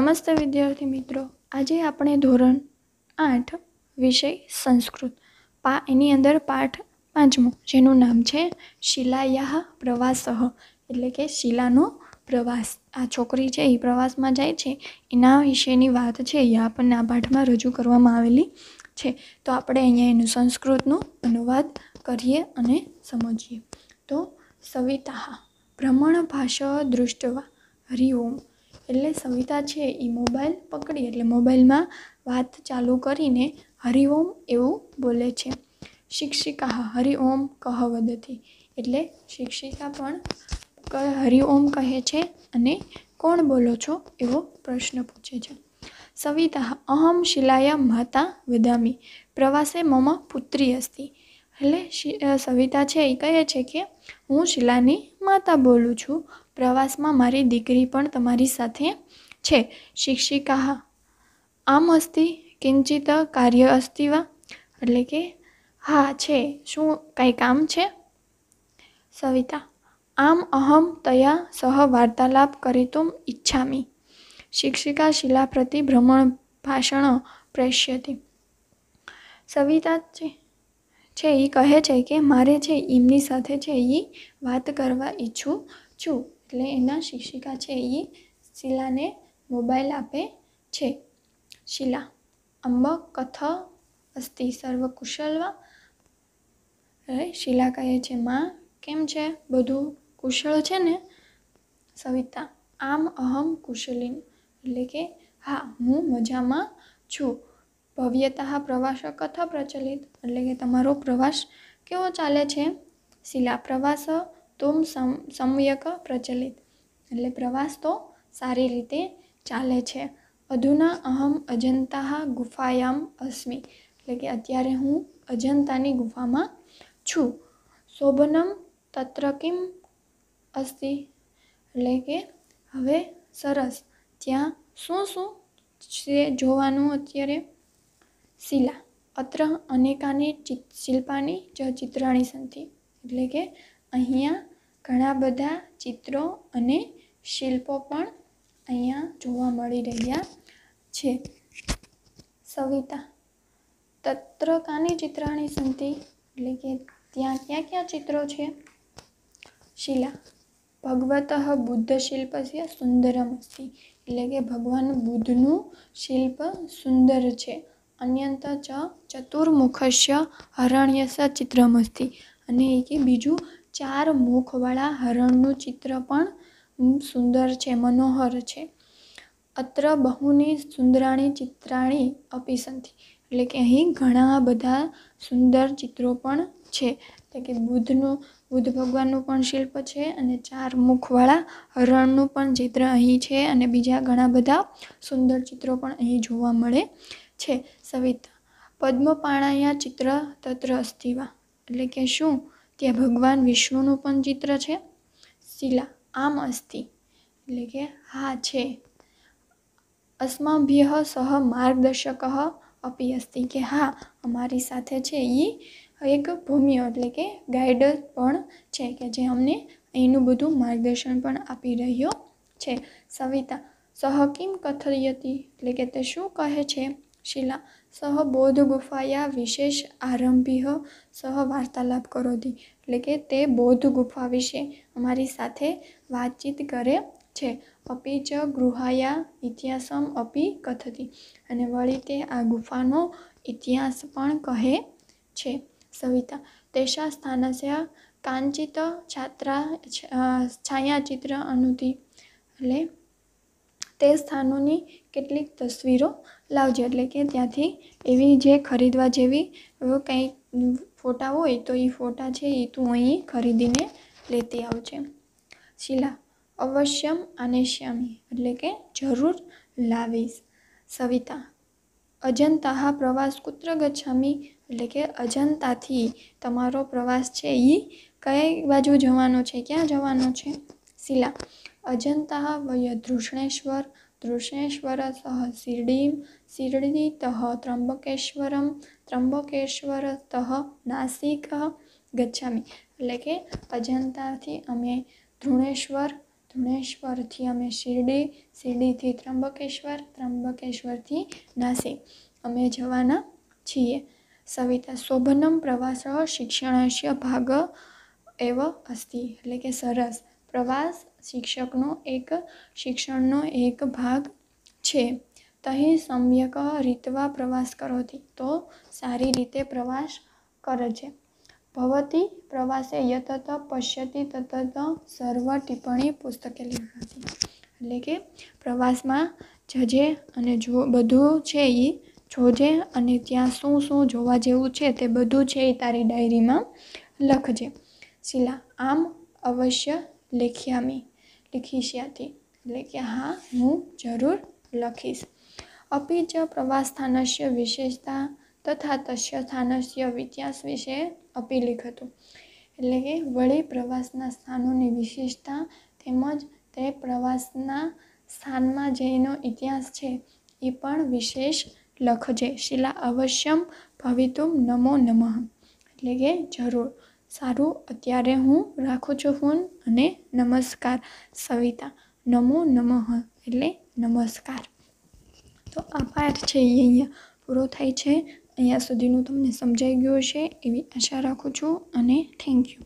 નમસ્તે વિદ્યાર્થી મિત્રો આજે આપણે ધોરણ આઠ વિષય સંસ્કૃત પા એની અંદર પાઠ પાંચમો જેનું નામ છે શિલાયાહ પ્રવાસહ એટલે કે શિલાનો પ્રવાસ આ છોકરી છે એ પ્રવાસમાં જાય છે એના વિશેની વાત છે એ આપણને આ પાઠમાં રજૂ કરવામાં આવેલી છે તો આપણે અહીંયા એનું સંસ્કૃતનું અનુવાદ કરીએ અને સમજીએ તો સવિતા ભ્રમણ ભાષા દૃષ્ટવા હરિઓમ એટલે સવિતા છે એ મોબાઈલ પકડી એટલે મોબાઈલમાં વાત ચાલુ કરીને હરિઓમ એવું બોલે છે શિક્ષિકા હરિઓમ કહવદથી એટલે શિક્ષિકા પણ હરિઓમ કહે છે અને કોણ બોલો છો એવો પ્રશ્ન પૂછે છે સવિતા અહમ શિલાયા માતા વદામી પ્રવાસે મમ પુત્રી અસ્તી એટલે સવિતા છે એ કહે છે કે હું શીલાની માતા બોલું છું પ્રવાસમાં મારી દીકરી પણ તમારી સાથે છે શિક્ષિકા આમ અસ્તિ કિંચિત કાર્ય અસ્તિવા એટલે કે હા છે શું કાંઈ કામ છે સવિતા આમ અહમ તયા સહ વાર્તાલાપ કરિતુમ ઈચ્છામી શિક્ષિકા શિલા પ્રતિ ભ્રમણ ભાષણ પ્રેષ્યતી સવિતા છે છે એ કહે છે કે મારે છે એમની સાથે છે એ વાત કરવા ઈચ્છું છું એટલે એના શિક્ષિકા છે એ શીલાને મોબાઈલ આપે છે શીલા અંબ કથ અસ્તિ સર્વકુશલવા શીલા કહે છે માં કેમ છે બધું કુશળ છે ને સવિતા આમ અહમ કુશલિન એટલે કે હા હું મજામાં છું ભવ્યતા પ્રવાસક કથા પ્રચલિત એટલે કે તમારો પ્રવાસ કેવો ચાલે છે શિલા પ્રવાસ તુમ સમયક પ્રચલિત એટલે પ્રવાસ તો સારી રીતે ચાલે છે અધુના અહમ અજંતા ગુફાયામ અસ્મી એટલે કે અત્યારે હું અજંતાની ગુફામાં છું શોભનમ તત્ર કિમ અસ્તિ એટલે કે હવે સરસ ત્યાં શું શું છે જોવાનું અત્યારે શિલા અત્ર અનેકાને શિલ્પાની જ ચિત્રાણી સંધિ એટલે કે અહીંયા ઘણા બધા ચિત્રો અને શિલ્પો પણ અહીંયા જોવા મળી રહ્યા છે સવિતા તત્રકાની ચિત્રાણી સંધિ એટલે કે ત્યાં ક્યાં ક્યાં ચિત્રો છે શિલા ભગવત બુદ્ધ શિલ્પ છે સુંદરમ એટલે કે ભગવાન બુદ્ધનું શિલ્પ સુંદર છે અન્યંત ચ ચતુર્મુખસ્ય હરણ્યસ્ય ચિત્રમસ્તી અને એક બીજું ચાર મુખવાળા હરણનું ચિત્ર પણ સુંદર છે મનોહર છે અત્ર બહુની સુંદરાણી ચિત્રાણી અપિસંથી એટલે કે અહીં ઘણા બધા સુંદર ચિત્રો પણ છે એટલે કે બુદ્ધનું બુદ્ધ ભગવાનનું પણ શિલ્પ છે અને ચાર મુખવાળા હરણનું પણ ચિત્ર અહીં છે અને બીજા ઘણા બધા સુંદર ચિત્રો પણ અહીં જોવા મળે છે સવિતા પદ્મપાણાયા ચિત્ર તત્ર અસ્થિવા એટલે કે શું ત્યાં ભગવાન વિષ્ણુનું પણ ચિત્ર છે શિલા આમ અસ્થિ એટલે કે હા છે અસ્માભ્ય સહ માર્ગદર્શક અપી અસ્તિ કે હા અમારી સાથે છે એ એક ભૂમિઓ એટલે કે ગાઈડર પણ છે કે જે અમને અહીંનું બધું માર્ગદર્શન પણ આપી રહ્યો છે સવિતા સહ કિમ કથયતી એટલે કે તે શું કહે છે શિલા સહ ગુફાયા વિશેષ આરંભિહ સહ વાર્તાલાપ કરોતી એટલે કે તે બૌદ્ધ ગુફા વિશે અમારી સાથે વાતચીત કરે છે અપી ચ ગૃહાયા ઇતિહાસમ અપી કથતી અને વળી તે આ ગુફાનો ઇતિહાસ પણ કહે છે સવિતા તેશા સ્થાનસ્ય કાંચિત છાત્રા છાયાચિત્ર અનુતિ એટલે તે સ્થાનોની કેટલીક તસવીરો લાવજે એટલે કે ત્યાંથી એવી જે ખરીદવા જેવી કંઈ ફોટા હોય તો એ ફોટા છે એ તું અહીં ખરીદીને લેતી આવજે શીલા અવશ્યમ અને શ્યામી એટલે કે જરૂર લાવીશ સવિતા અજંતા પ્રવાસ કુત્ર ગચ્છામી એટલે કે અજંતાથી તમારો પ્રવાસ છે એ કઈ બાજુ જવાનો છે ક્યાં જવાનો છે શિલા अजन्तः वयदृष्णेश्वर दृष्णेश्वरतः शिर्डीं शिर्डीतः त्र्यम्बकेश्वरं ત્રંબકેશ્વરતઃ નાસિક ગચ્છામી એટલે કે અજંતાથી અમે ધૃણેશ્વર ધૃણેશ્વરથી અમે શિરડી શિરડીથી ત્રંબકેશ્વર ત્રંબકેશ્વરથી નાસિક અમે જવાના છીએ સવિતા શોભનમ પ્રવાસ શિક્ષણસ્ય ભાગ એવ અસ્તિ એટલે કે સરસ પ્રવાસ શિક્ષકનો એક શિક્ષણનો એક ભાગ છે તહી સમ્યક રીતવા પ્રવાસ કરોતી તો સારી રીતે પ્રવાસ કરે છે ભવતી પ્રવાસે યતત પશ્યતી તતત સર્વ ટિપ્પણી પુસ્તકે લખી એટલે કે પ્રવાસમાં જજે અને જો બધું છે એ જોજે અને ત્યાં શું શું જોવા જેવું છે તે બધું છે એ તારી ડાયરીમાં લખજે શિલા આમ અવશ્ય લેખ્યામી લખીશ્યાથી એટલે કે હા હું જરૂર લખીશ અપી જ સ્થાનસ્ય વિશેષતા તથા તસ્ય સ્થાનસ્ય વિત્યાસ વિશે અપી હતું એટલે કે વળી પ્રવાસના સ્થાનોની વિશેષતા તેમજ તે પ્રવાસના સ્થાનમાં જઈનો ઇતિહાસ છે એ પણ વિશેષ લખજે શિલા અવશ્યમ ભવિતુમ નમો નમઃ એટલે કે જરૂર સારું અત્યારે હું રાખું છું ફોન અને નમસ્કાર સવિતા નમો નમઃ એટલે નમસ્કાર તો આ પાઠ છે એ અહીંયા પૂરો થાય છે અહીંયા સુધીનું તમને સમજાઈ ગયું હશે એવી આશા રાખું છું અને થેન્ક યુ